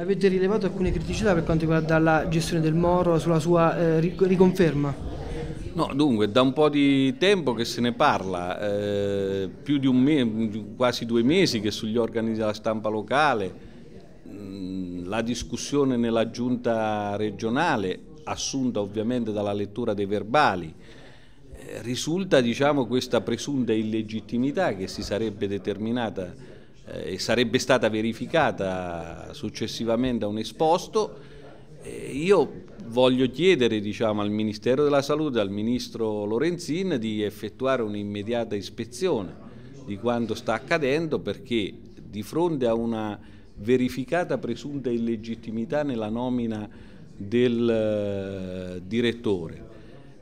Avete rilevato alcune criticità per quanto riguarda la gestione del Moro, sulla sua eh, riconferma? No, dunque, da un po' di tempo che se ne parla, eh, più di me, quasi due mesi che sugli organi della stampa locale, mh, mm, la discussione nella giunta regionale, assunta ovviamente dalla lettura dei verbali, eh, risulta diciamo, questa presunta illegittimità che si sarebbe determinata eh, sarebbe stata verificata successivamente a un esposto. Eh, io voglio chiedere diciamo, al Ministero della Salute, al Ministro Lorenzin, di effettuare un'immediata ispezione di quanto sta accadendo perché di fronte a una verificata presunta illegittimità nella nomina del eh, direttore,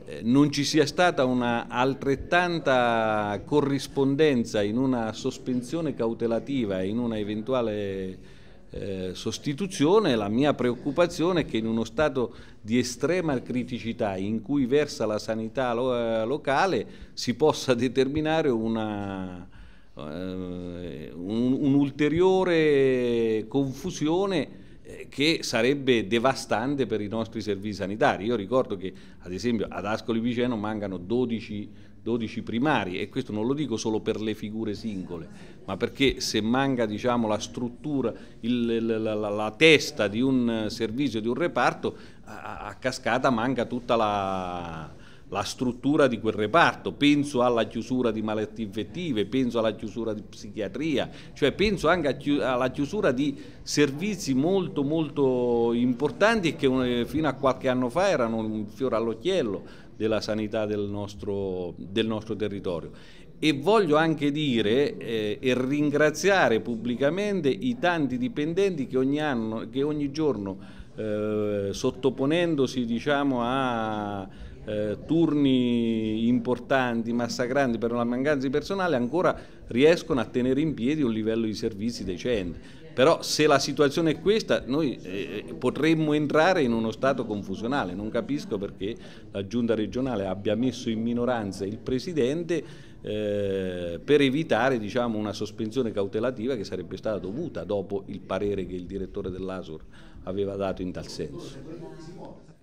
eh, non ci sia stata una altrettanta corrispondenza in una sospensione cautelativa e in una eventuale eh, sostituzione, la mia preoccupazione è che in uno stato di estrema criticità in cui versa la sanità eh, locale si possa determinare una, un, un'ulteriore confusione che sarebbe devastante per i nostri servizi sanitari. Io ricordo che ad esempio ad Ascoli Piceno mancano 12, 12 primari e questo non lo dico solo per le figure singole, ma perché se manca diciamo, la struttura, il, la, la, la, testa di un eh, servizio, di un reparto, a, a cascata manca tutta la la struttura di quel reparto, penso alla chiusura di malattie infettive, penso alla chiusura di psichiatria, cioè penso anche alla chiusura di servizi molto molto importanti che eh, fino a qualche anno fa erano un fiore all'occhiello della sanità del nostro, del nostro territorio e voglio anche dire eh, e ringraziare pubblicamente i tanti dipendenti che ogni, anno, che ogni giorno eh, sottoponendosi diciamo, a, eh, turni importanti, massacranti per la mancanza di personale, ancora riescono a tenere in piedi un livello di servizi decente. Però se la situazione è questa, noi eh, eh potremmo entrare in uno stato confusionale. Non capisco perché la giunta regionale abbia messo in minoranza il presidente eh, per evitare diciamo, una sospensione cautelativa che sarebbe stata dovuta dopo il parere che il direttore dell'ASUR aveva dato in tal senso.